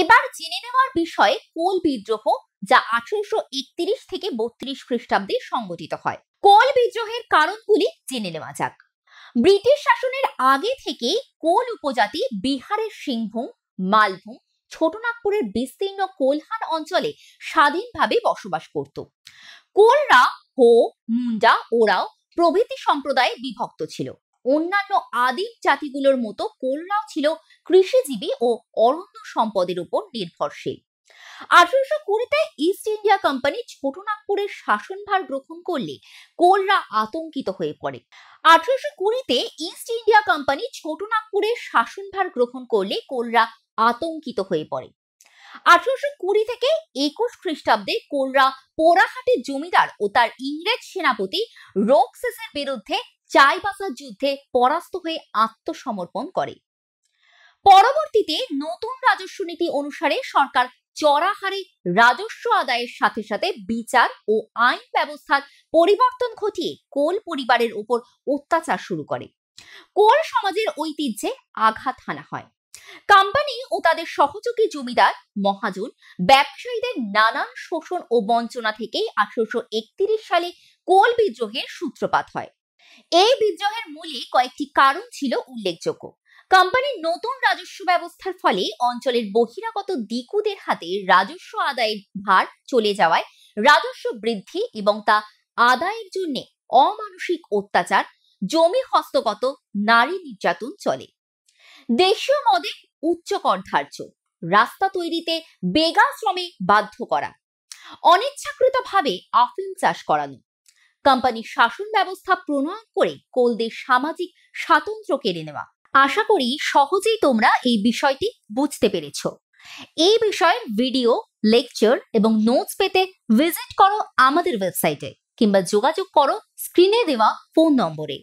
এবার জেনে নেওয়ার বিষয়ে কোল বিদ্রোহ যা আঠারোশো একত্রিশ থেকে বত্রিশ খ্রিস্টাব্দে সংগঠিত হয় কোল বিদ্রোহের কারণগুলি জেনে নেওয়া যাক ব্রিটিশ শাসনের আগে থেকে কোল উপজাতি বিহারের সিংভূম মালভূম ছোটনাগপুরের বিস্তীর্ণ কোলহান অঞ্চলে স্বাধীনভাবে বসবাস করত কোলরা হো মুন্ডা ওরাও প্রভৃতি সম্প্রদায়ে বিভক্ত ছিল অন্যান্য আদিম জাতিগুলোর মতো কোলরাও ছিল কৃষিজীবী ও অরণ্য সম্পদের উপর নির্ভরশীল আঠারোশো কুড়িতে ইস্ট ইন্ডিয়া কোম্পানি ছোটনাগপুরের শাসনভার গ্রহণ করলে কোলরা আতঙ্কিত হয়ে পড়ে আঠারোশো কুড়িতে ইস্ট ইন্ডিয়া কোম্পানি ছোটনাগপুরের শাসনভার গ্রহণ করলে কোলরা আতঙ্কিত হয়ে পড়ে আঠারোশো কুড়ি থেকে একুশ খ্রিস্টাব্দে কোলরা পোড়াহাটের জমিদার ও তার ইংরেজ সেনাপতি রোকসেসের বিরুদ্ধে চাইবাসা যুদ্ধে পরাস্ত হয়ে আত্মসমর্পণ করে পরবর্তীতে নতুন রাজস্ব নীতি অনুসারে সরকার চড়া হারে রাজস্ব আদায়ের সাথে সাথে বিচার ও আইন ব্যবস্থার পরিবর্তন ঘটিয়ে কোল পরিবারের উপর অত্যাচার শুরু করে কোল সমাজের ঐতিহ্যে আঘাত হানা হয় কোম্পানি ও তাদের সহযোগী জমিদার মহাজন ব্যবসায়ীদের নানান শোষণ ও বঞ্চনা থেকেই আঠারোশো সালে কোল বিদ্রোহের সূত্রপাত হয় এই বিদ্রোহের মূলে কয়েকটি কারণ ছিল উল্লেখযোগ্য কোম্পানির নতুন রাজস্ব ব্যবস্থার ফলে অঞ্চলের বহিরাগত দিকুদের হাতে রাজস্ব আদায়ের ভার চলে যাওয়ায় রাজস্ব বৃদ্ধি এবং তা আদায়ের জন্য অমানসিক অত্যাচার জমি হস্তগত নারী নির্যাতন চলে দেশীয় মদে উচ্চ কর ধার্য রাস্তা তৈরিতে বেগা শ্রমে বাধ্য করা অনিচ্ছাকৃতভাবে আফিম চাষ করানো কোম্পানির শাসন ব্যবস্থা প্রণয়ন করে কোলদের সামাজিক স্বাতন্ত্র কেড়ে নেওয়া আশা করি সহজেই তোমরা এই বিষয়টি বুঝতে পেরেছ এই বিষয়ের ভিডিও লেকচার এবং নোটস পেতে ভিজিট করো আমাদের ওয়েবসাইটে কিংবা যোগাযোগ করো স্ক্রিনে দেওয়া ফোন নম্বরে